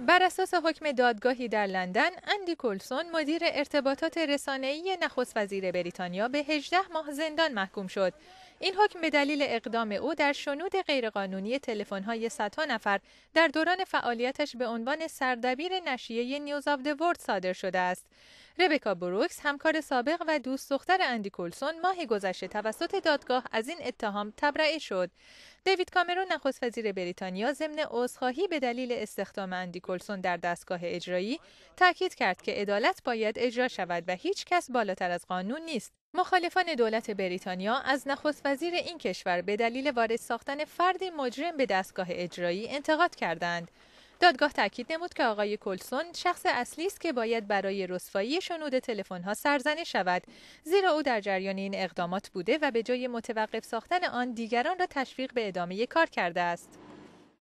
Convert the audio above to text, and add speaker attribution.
Speaker 1: بر اساس حکم دادگاهی در لندن، اندی کولسون، مدیر ارتباطات رسانه‌ای نخست وزیر بریتانیا به 18 ماه زندان محکوم شد. این حکم به دلیل اقدام او در شنود غیرقانونی تلفن‌های صدها نفر در دوران فعالیتش به عنوان سردبیر نشریه نیوز آف ورد صادر شده است. ربکا بروکس همکار سابق و دوست دختر اندی کولسون ماه گذشته توسط دادگاه از این اتهام تبرئه شد دیوید کامرون نخست وزیر بریتانیا ضمن عذرخواهی به دلیل استخدام اندی کولسون در دستگاه اجرایی تاکید کرد که عدالت باید اجرا شود و هیچ کس بالاتر از قانون نیست مخالفان دولت بریتانیا از نخست وزیر این کشور به دلیل وارد ساختن فردی مجرم به دستگاه اجرایی انتقاد کردند دادگاه تاکید نمود که آقای کلسون شخص اصلی است که باید برای رسوایی شنود تلفن ها سرزنش شود زیرا او در جریان این اقدامات بوده و به جای متوقف ساختن آن دیگران را تشویق به ادامه کار کرده است